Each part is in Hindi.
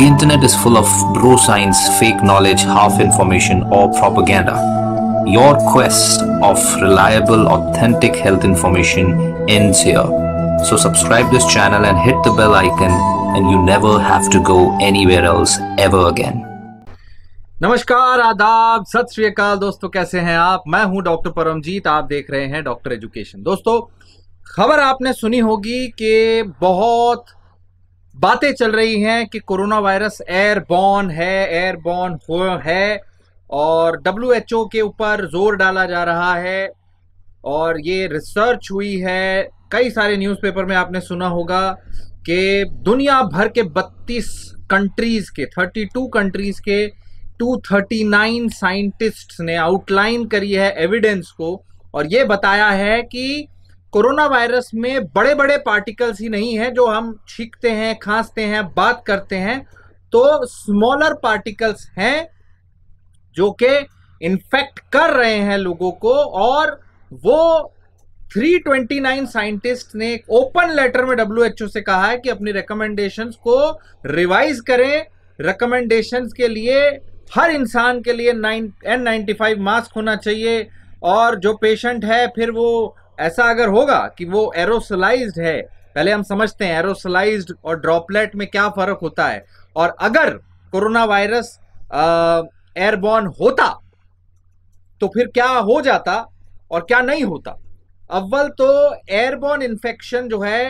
The internet is full of bro science, fake knowledge, half information or propaganda. Your quest of reliable, authentic health information ends here. So subscribe this channel and hit the bell icon and you never have to go anywhere else ever again. नमस्कार आदाब सत श्रीकाल दोस्तों कैसे हैं आप मैं Dr. परमजीत आप देख रहे हैं डॉक्टर एजुकेशन दोस्तों खबर आपने Suni होगी Ke बहुत बातें चल रही हैं कि कोरोना वायरस एयरबॉर्न है एयरबॉर्न हो है और डब्ल्यू के ऊपर जोर डाला जा रहा है और ये रिसर्च हुई है कई सारे न्यूज़पेपर में आपने सुना होगा कि दुनिया भर के 32 कंट्रीज़ के 32 कंट्रीज़ के 239 साइंटिस्ट्स ने आउटलाइन करी है एविडेंस को और ये बताया है कि कोरोना वायरस में बड़े बड़े पार्टिकल्स ही नहीं है जो हम छींकते हैं खांसते हैं बात करते हैं तो स्मॉलर पार्टिकल्स हैं जो कि इन्फेक्ट कर रहे हैं लोगों को और वो 329 साइंटिस्ट ने ओपन लेटर में डब्ल्यू से कहा है कि अपनी रिकमेंडेशंस को रिवाइज करें रिकमेंडेशंस के लिए हर इंसान के लिए नाइन एन नाइन्टी मास्क होना चाहिए और जो पेशेंट है फिर वो ऐसा अगर होगा कि वो एरोसलाइज है पहले हम समझते हैं एरोसलाइज और ड्रॉपलेट में क्या फर्क होता है और अगर कोरोना वायरस एयरबॉर्न होता तो फिर क्या हो जाता और क्या नहीं होता अव्वल तो एयरबॉर्न इन्फेक्शन जो है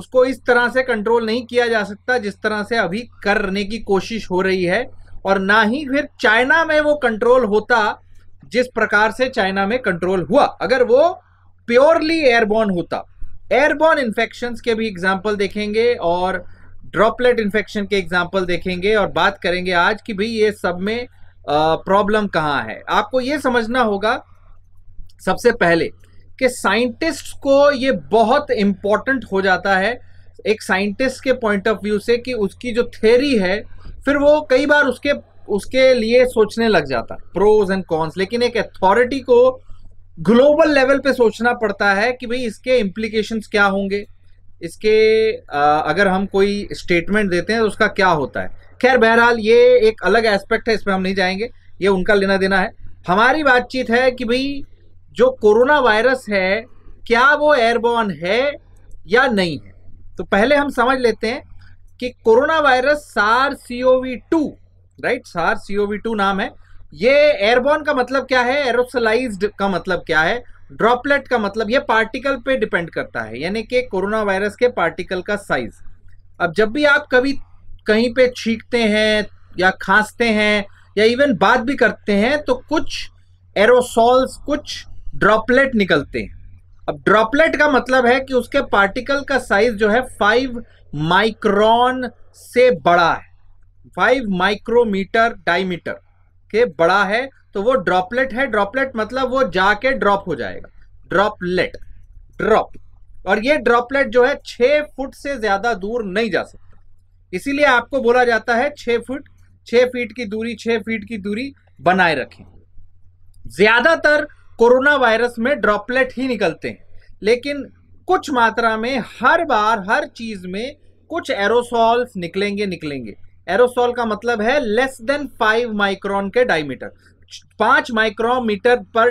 उसको इस तरह से कंट्रोल नहीं किया जा सकता जिस तरह से अभी करने की कोशिश हो रही है और ना ही फिर चाइना में वो कंट्रोल होता जिस प्रकार से चाइना में कंट्रोल हुआ अगर वो प्योरली एयरबॉर्न होता एयरबॉर्न इन्फेक्शन के भी एग्जाम्पल देखेंगे और ड्रॉपलेट इन्फेक्शन के एग्जाम्पल देखेंगे और बात करेंगे आज कि भाई ये सब में प्रॉब्लम कहाँ है आपको ये समझना होगा सबसे पहले कि साइंटिस्ट को ये बहुत इम्पॉर्टेंट हो जाता है एक साइंटिस्ट के पॉइंट ऑफ व्यू से कि उसकी जो थेरी है फिर वो कई बार उसके उसके लिए सोचने लग जाता प्रोज एंड कॉन्स लेकिन एक अथॉरिटी को ग्लोबल लेवल पे सोचना पड़ता है कि भाई इसके इम्प्लीकेशंस क्या होंगे इसके आ, अगर हम कोई स्टेटमेंट देते हैं तो उसका क्या होता है खैर बहरहाल ये एक अलग एस्पेक्ट है इसमें हम नहीं जाएंगे ये उनका लेना देना है हमारी बातचीत है कि भाई जो कोरोना वायरस है क्या वो एयरबॉर्न है या नहीं है तो पहले हम समझ लेते हैं कि corona virus SARS C O V two right SARS C O V to नाम है ये एयरबॉर्न का मतलब क्या है एरोसलाइज का मतलब क्या है ड्रॉपलेट का मतलब ये पार्टिकल पे डिपेंड करता है यानी कि कोरोना वायरस के पार्टिकल का साइज अब जब भी आप कभी कहीं पे छींकते हैं या खांसते हैं या इवन बात भी करते हैं तो कुछ एरोसॉल्स कुछ ड्रॉपलेट निकलते हैं अब ड्रॉपलेट का मतलब है कि उसके पार्टिकल का साइज जो है फाइव माइक्रॉन से बड़ा है फाइव माइक्रोमीटर डायमीटर के बड़ा है तो वो ड्रॉपलेट है ड्रॉपलेट मतलब वो जाके ड्रॉप हो जाएगा ड्रॉपलेट ड्रॉप और ये ड्रॉपलेट जो है छह फुट से ज़्यादा दूर नहीं जा सकता इसीलिए आपको बोला जाता है छह फुट छह फीट की दूरी छह फीट की दूरी बनाए रखें ज़्यादातर कोरोना वायरस में ड्रॉपलेट ही निकलते हैं लेकिन कुछ मात्रा में हर बार हर चीज़ में कुछ एरोसॉल्स निकलेंगे निकलेंगे एरोसोल का मतलब है लेस देन फाइव माइक्रोन के डायमीटर पांच माइक्रोमीटर पर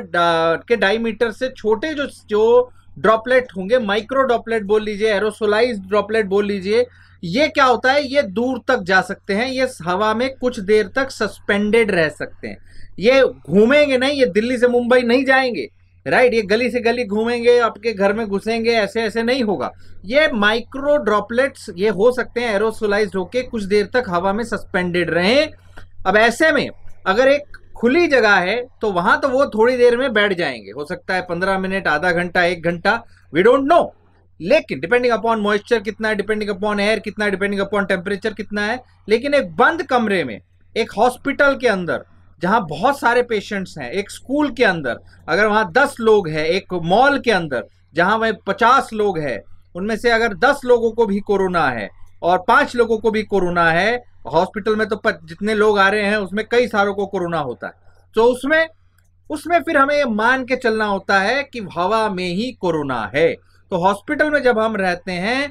के डायमीटर से छोटे जो जो ड्रॉपलेट होंगे माइक्रो ड्रॉपलेट बोल लीजिए एरोसोलाइज ड्रॉपलेट बोल लीजिए ये क्या होता है ये दूर तक जा सकते हैं ये हवा में कुछ देर तक सस्पेंडेड रह सकते हैं ये घूमेंगे नहीं ये दिल्ली से मुंबई नहीं जाएंगे राइट ये गली से गली घूमेंगे आपके घर में घुसेंगे ऐसे ऐसे नहीं होगा ये माइक्रो ड्रॉपलेट्स ये हो सकते हैं एरोसोलाइज होके कुछ देर तक हवा में सस्पेंडेड रहें अब ऐसे में अगर एक खुली जगह है तो वहां तो वो थोड़ी देर में बैठ जाएंगे हो सकता है पंद्रह मिनट आधा घंटा एक घंटा वी डोंट नो लेकिन डिपेंडिंग अपॉन मॉइस्चर कितना है डिपेंडिंग अपॉन एयर कितना है डिपेंडिंग अपॉन टेम्परेचर कितना है लेकिन एक बंद कमरे में एक हॉस्पिटल के अंदर जहां बहुत सारे पेशेंट्स हैं एक स्कूल के अंदर अगर वहां दस लोग हैं एक मॉल के अंदर जहां वह पचास लोग हैं उनमें से अगर दस लोगों को भी कोरोना है और पांच लोगों को भी कोरोना है हॉस्पिटल में तो जितने लोग आ रहे हैं उसमें कई सारों को कोरोना होता है तो उसमें उसमें फिर हमें ये मान के चलना होता है कि हवा में ही कोरोना है तो हॉस्पिटल में जब हम रहते हैं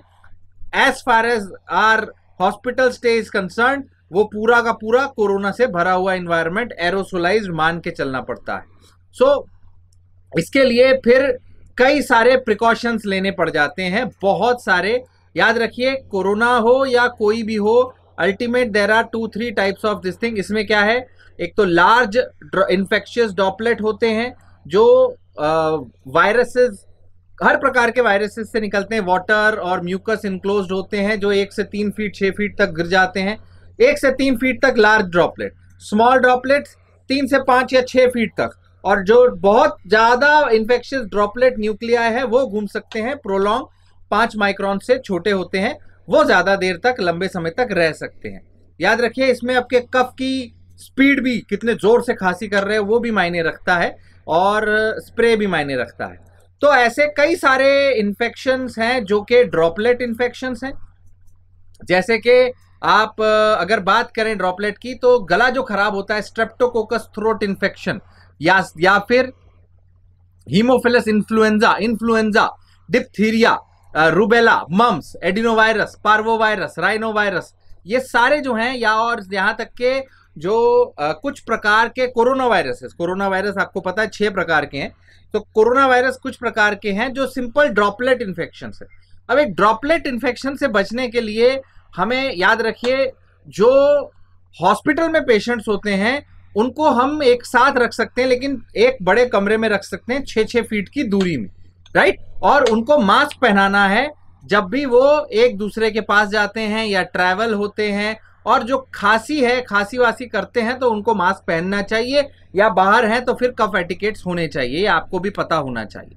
as far as our hospital stay is concern वो पूरा का पूरा कोरोना से भरा हुआ इन्वायरमेंट एरोसोलाइज मान के चलना पड़ता है सो so, इसके लिए फिर कई सारे प्रिकॉशंस लेने पड़ जाते हैं बहुत सारे याद रखिए कोरोना हो या कोई भी हो ultimate there are two three types of this thing इसमें क्या है एक तो लार्ज इन्फेक्शियस डॉपलेट होते हैं जो वायरसेस हर प्रकार के वायरसेस से निकलते हैं वाटर और म्यूकस इनक्लोज होते हैं जो एक से तीन फीट छः फीट तक गिर जाते हैं एक से तीन फीट तक लार्ज ड्रॉपलेट स्मॉल ड्रॉपलेट तीन से पांच या छः फीट तक और जो बहुत ज़्यादा इन्फेक्शियस ड्रॉपलेट न्यूक्लिया है वो घूम सकते हैं प्रोलॉन्ग पांच माइक्रॉन से छोटे होते हैं वो ज़्यादा देर तक लंबे समय तक रह सकते हैं याद रखिए इसमें आपके कफ की स्पीड भी कितने ज़ोर से खांसी कर रहे हैं वो भी मायने रखता है और स्प्रे भी मायने रखता है तो ऐसे कई सारे इन्फेक्शन हैं जो कि ड्रॉपलेट इन्फेक्शन हैं जैसे कि आप अगर बात करें ड्रॉपलेट की तो गला जो खराब होता है स्ट्रेप्टोकोकस थ्रोट इन्फेक्शन या या फिर haemophilus influenza influenza diphtheria rubella mumps adenovirus parvovirus rhinovirus ये सारे जो हैं या और यहाँ तक के जो आ, कुछ प्रकार के कोरोना वायरसेस कोरोना वायरस आपको पता है छः प्रकार के हैं तो कोरोना वायरस कुछ प्रकार के हैं जो सिंपल ड्रॉपलेट इन्फेक्शन है अब एक ड्रॉपलेट इन्फेक्शन से बचने के लिए हमें याद रखिए जो हॉस्पिटल में पेशेंट्स होते हैं उनको हम एक साथ रख सकते हैं लेकिन एक बड़े कमरे में रख सकते हैं छः छः फीट की दूरी में राइट और उनको मास्क पहनाना है जब भी वो एक दूसरे के पास जाते हैं या ट्रैवल होते हैं और जो खांसी है खांसी वासी करते हैं तो उनको मास्क पहनना चाहिए या बाहर हैं तो फिर कफ एटिकेट्स होने चाहिए आपको भी पता होना चाहिए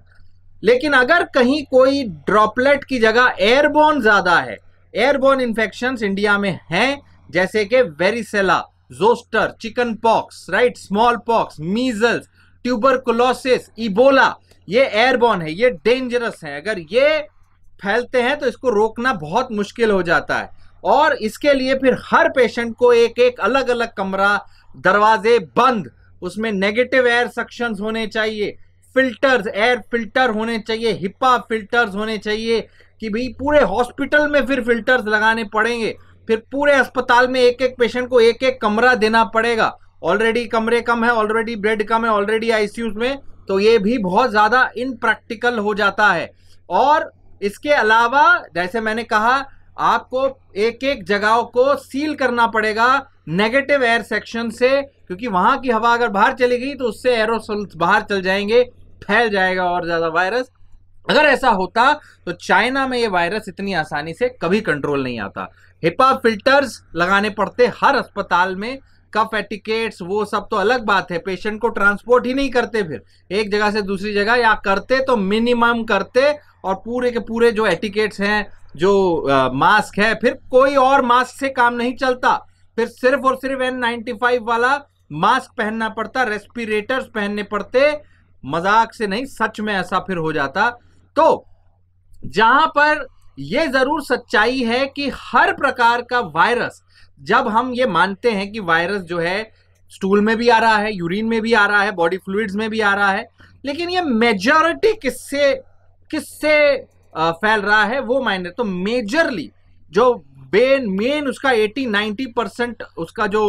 लेकिन अगर कहीं कोई ड्रॉपलेट की जगह एयरबोन ज़्यादा है एयरबोर्न इन्फेक्शन इंडिया में हैं जैसे कि varicella zoster chicken pox right small pox measles tuberculosis Ebola ये एयरबोर्न है ये डेंजरस है अगर ये फैलते हैं तो इसको रोकना बहुत मुश्किल हो जाता है और इसके लिए फिर हर पेशेंट को एक एक अलग अलग कमरा दरवाजे बंद उसमें नेगेटिव एयर सक्शन होने चाहिए फिल्टर्स एयर फिल्टर होने चाहिए हिपा फिल्टर्स होने चाहिए कि भाई पूरे हॉस्पिटल में फिर फिल्टर्स लगाने पड़ेंगे फिर पूरे अस्पताल में एक एक पेशेंट को एक एक कमरा देना पड़ेगा ऑलरेडी कमरे कम है ऑलरेडी बेड कम है ऑलरेडी आईसीयू में तो ये भी बहुत ज़्यादा इनप्रैक्टिकल हो जाता है और इसके अलावा जैसे मैंने कहा आपको एक एक जगहों को सील करना पड़ेगा नेगेटिव एयर सेक्शन से क्योंकि वहाँ की हवा अगर बाहर चली गई तो उससे एरोसोल्स बाहर चल जाएंगे फैल जाएगा और ज़्यादा वायरस अगर ऐसा होता तो चाइना में ये वायरस इतनी आसानी से कभी कंट्रोल नहीं आता हिपा फिल्टर्स लगाने पड़ते हर अस्पताल में कफ एटिकेट्स वो सब तो अलग बात है पेशेंट को ट्रांसपोर्ट ही नहीं करते फिर एक जगह से दूसरी जगह या करते तो मिनिमम करते और पूरे के पूरे जो एटिकेट्स हैं जो आ, मास्क है फिर कोई और मास्क से काम नहीं चलता फिर सिर्फ और सिर्फ एन नाइन्टी फाइव वाला मास्क पहनना पड़ता रेस्पिरेटर्स पहनने पड़ते मजाक से नहीं सच में ऐसा फिर हो जाता तो जहां पर यह जरूर सच्चाई है कि हर प्रकार का वायरस जब हम ये मानते हैं कि वायरस जो है स्टूल में भी आ रहा है यूरिन में भी आ रहा है बॉडी फ्लूड्स में भी आ रहा है लेकिन ये मेजॉरिटी किससे किससे फैल रहा है वो मायने तो मेजरली जो बेन मेन उसका 80-90 परसेंट उसका जो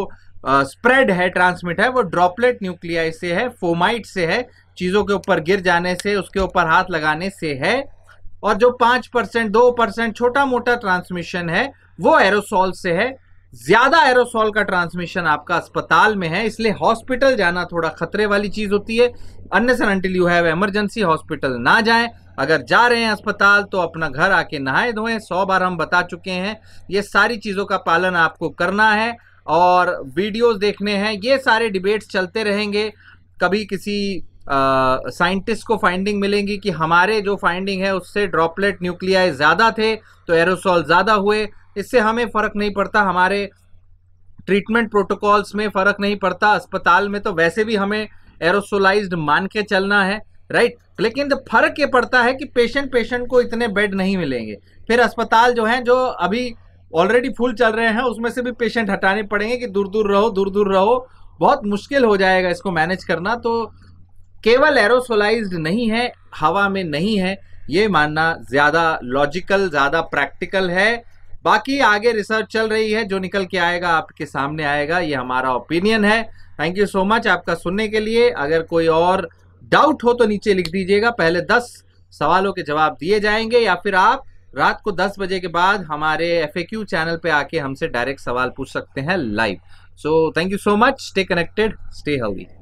स्प्रेड है ट्रांसमिट है वो ड्रॉपलेट न्यूक्लियाई से है फोमाइट से है चीज़ों के ऊपर गिर जाने से उसके ऊपर हाथ लगाने से है और जो पाँच परसेंट दो परसेंट छोटा मोटा ट्रांसमिशन है वो एरोसॉल से है ज़्यादा एरोसॉल का ट्रांसमिशन आपका अस्पताल में है इसलिए हॉस्पिटल जाना थोड़ा खतरे वाली चीज़ होती है अन्य until you have emergency hospital ना जाएं अगर जा रहे हैं अस्पताल तो अपना घर आके नहाए धोएं सौ बार हम बता चुके हैं ये सारी चीज़ों का पालन आपको करना है और वीडियोस देखने हैं ये सारे डिबेट्स चलते रहेंगे कभी किसी साइंटिस्ट को फाइंडिंग मिलेंगी कि हमारे जो फाइंडिंग है उससे ड्रॉपलेट न्यूक्लियाई ज़्यादा थे तो एरोसॉल ज़्यादा हुए इससे हमें फ़र्क नहीं पड़ता हमारे ट्रीटमेंट प्रोटोकॉल्स में फ़र्क नहीं पड़ता अस्पताल में तो वैसे भी हमें एरोसोलाइज्ड मान के चलना है राइट right? लेकिन फ़र्क ये पड़ता है कि पेशेंट पेशेंट को इतने बेड नहीं मिलेंगे फिर अस्पताल जो हैं जो अभी ऑलरेडी फुल चल रहे हैं उसमें से भी पेशेंट हटाने पड़ेंगे कि दूर दूर रहो दूर दूर रहो बहुत मुश्किल हो जाएगा इसको मैनेज करना तो केवल एरोसोलाइज्ड नहीं है हवा में नहीं है ये मानना ज्यादा लॉजिकल ज्यादा प्रैक्टिकल है बाकी आगे रिसर्च चल रही है जो निकल के आएगा आपके सामने आएगा ये हमारा ओपिनियन है थैंक यू सो मच आपका सुनने के लिए अगर कोई और डाउट हो तो नीचे लिख दीजिएगा पहले दस सवालों के जवाब दिए जाएंगे या फिर आप रात को 10 बजे के बाद हमारे एफ चैनल पे आके हमसे डायरेक्ट सवाल पूछ सकते हैं live so thank you so much stay connected stay healthy